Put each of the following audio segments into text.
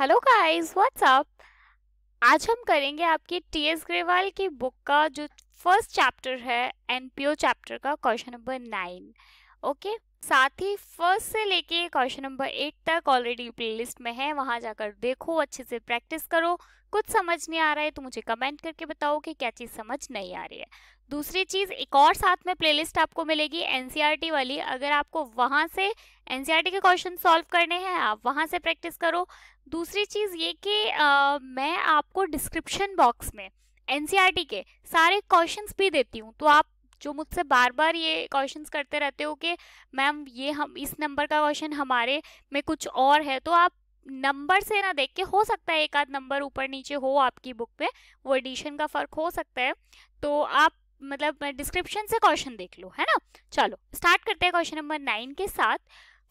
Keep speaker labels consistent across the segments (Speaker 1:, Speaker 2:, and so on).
Speaker 1: hello guys what's up आज हम करेंगे आपके टी एस ग्रेवाल की बुक का जो फर्स्ट चैप्टर है ओ चैप्टर का क्वेश्चन नंबर नाइन ओके साथ ही फर्स्ट से लेके क्वेश्चन नंबर एट तक ऑलरेडी प्लेलिस्ट में है वहाँ जाकर देखो अच्छे से प्रैक्टिस करो कुछ समझ नहीं आ रहा है तो मुझे कमेंट करके बताओ कि क्या चीज़ समझ नहीं आ रही है दूसरी चीज़ एक और साथ में प्लेलिस्ट आपको मिलेगी एनसीईआरटी e वाली अगर आपको वहाँ से एनसीईआरटी e के क्वेश्चन सॉल्व करने हैं आप वहाँ से प्रैक्टिस करो दूसरी चीज़ ये कि मैं आपको डिस्क्रिप्शन बॉक्स में एन e के सारे क्वेश्चंस भी देती हूँ तो आप जो मुझसे बार बार ये क्वेश्चंस करते रहते हो कि मैम ये हम इस नंबर का क्वेश्चन हमारे में कुछ और है तो आप नंबर से ना देख के हो सकता है एक आध नंबर ऊपर नीचे हो आपकी बुक में वो एडिशन का फ़र्क हो सकता है तो आप मतलब डिस्क्रिप्शन से क्वेश्चन देख लो है ना चलो स्टार्ट करते हैं क्वेश्चन नंबर नाइन के साथ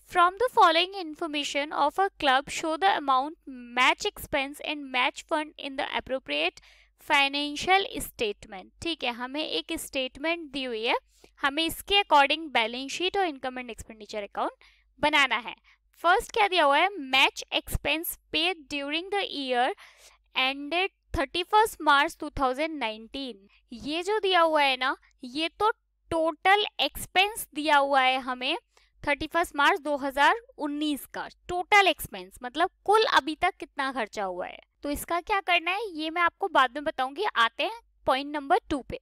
Speaker 1: From the following information of a club, show the amount, match expense and match fund in the appropriate financial statement ठीक है हमें एक स्टेटमेंट दी हुई है हमें इसके अकॉर्डिंग बैलेंस शीट और इनकम एंड एक्सपेंडिचर अकाउंट बनाना है फर्स्ट क्या दिया हुआ है मैच एक्सपेंस पे during the year ended thirty first March two thousand nineteen ये जो दिया हुआ है ना ये तो टोटल एक्सपेंस दिया हुआ है हमें थर्टी फर्स्ट मार्च 2019 का टोटल एक्सपेंस मतलब कुल अभी तक कितना खर्चा हुआ है तो इसका क्या करना है ये मैं आपको बाद में बताऊंगी आते हैं पॉइंट नंबर टू पे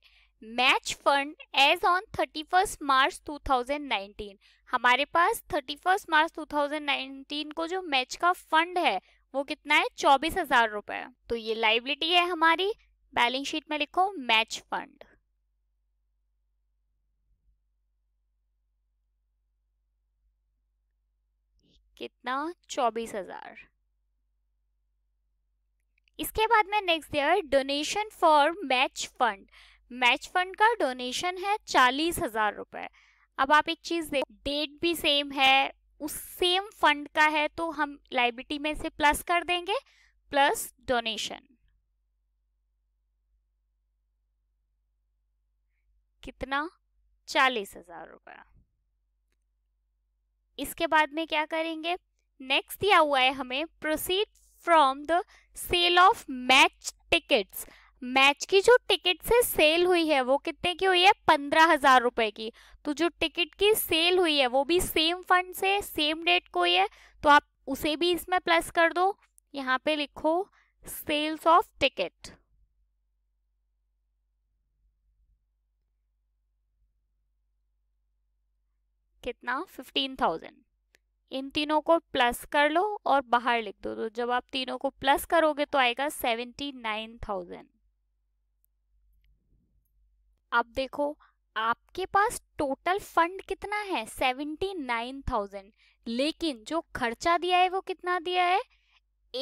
Speaker 1: match fund as on thirty first March 2019 हमारे पास थर्टी फर्स्ट मार्च 2019 को जो मैच का फंड है वो कितना है चौबीस हजार रुपए तो ये लाइबिलिटी है हमारी बैलेंस शीट में लिखो मैच फंड कितना चौबीस हजार इसके बाद में next year donation for match fund match fund का डोनेशन है चालीस हजार रुपए अब आप एक चीज़ देख डेट भी सेम है उस सेम फंड का है तो हम लाइबिलिटी में से प्लस कर देंगे प्लस डोनेशन कितना चालीस हजार रुपया इसके बाद में क्या करेंगे नेक्स्ट दिया हुआ है हमें proceed from the sale of match tickets match की जो टिकट से सेल हुई है वो कितने की हुई है पंद्रह हजार रुपए की तो जो टिकट की सेल हुई है वो भी सेम फंड से सेम डेट को ही है तो आप उसे भी इसमें प्लस कर दो यहाँ पे लिखो सेल्स ऑफ टिकट कितना फिफ्टीन थाउजेंड इन तीनों को प्लस कर लो और बाहर लिख दो तो जब आप तीनों को प्लस करोगे तो आएगा सेवेंटी नाइन थाउजेंड अब देखो आपके पास टोटल फंड कितना है सेवेंटी नाइन थाउजेंड लेकिन जो खर्चा दिया है वो कितना दिया है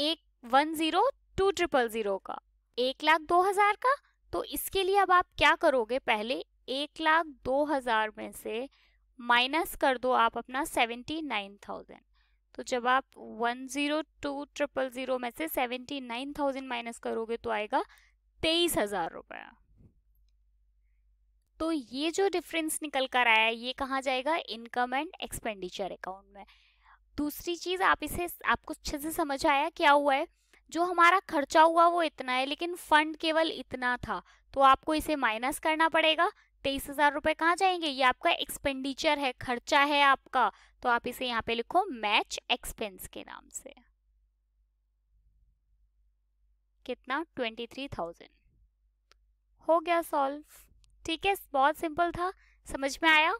Speaker 1: एक one zero two triple zero का एक लाख दो हजार का तो इसके लिए अब आप क्या करोगे पहले एक लाख दो हजार में से माइनस कर दो आप अपना सेवेंटी नाइन थाउजेंड तो जब आप one zero two triple zero में से सेवेंटी नाइन थाउजेंड माइनस करोगे तो आएगा तेईस हज़ार रुपया तो ये जो डिफरेंस निकल कर आया है ये कहाँ जाएगा इनकम एंड एक्सपेंडिचर अकाउंट में दूसरी चीज़ आप इसे आपको अच्छे से समझ आया क्या हुआ है जो हमारा खर्चा हुआ वो इतना है लेकिन फंड केवल इतना था तो आपको इसे माइनस करना पड़ेगा तेईस हजार रुपए कहाँ जाएंगे ये आपका एक्सपेंडिचर है खर्चा है आपका तो आप इसे यहाँ पे लिखो मैच एक्सपेंस के नाम से कितना ट्वेंटी थ्री थाउजेंड हो गया सॉल्व ठीक है बहुत सिंपल था समझ में आया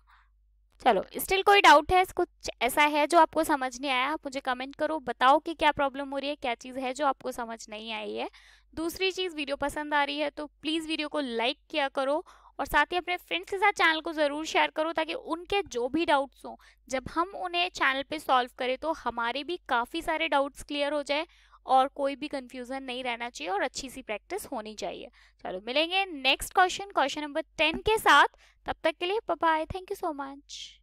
Speaker 1: चलो स्टिल कोई डाउट है कुछ ऐसा है जो आपको समझ नहीं आया आप मुझे कमेंट करो बताओ कि क्या प्रॉब्लम हो रही है क्या चीज़ है जो आपको समझ नहीं आई है दूसरी चीज़ वीडियो पसंद आ रही है तो प्लीज़ वीडियो को लाइक किया करो और साथ ही अपने फ्रेंड्स के साथ चैनल को ज़रूर शेयर करो ताकि उनके जो भी डाउट्स हों जब हम उन्हें चैनल पे सॉल्व करें तो हमारे भी काफ़ी सारे डाउट्स क्लियर हो जाए और कोई भी कंफ्यूजन नहीं रहना चाहिए और अच्छी सी प्रैक्टिस होनी चाहिए चलो मिलेंगे next question question number ten के साथ तब तक के लिए bye thank you so much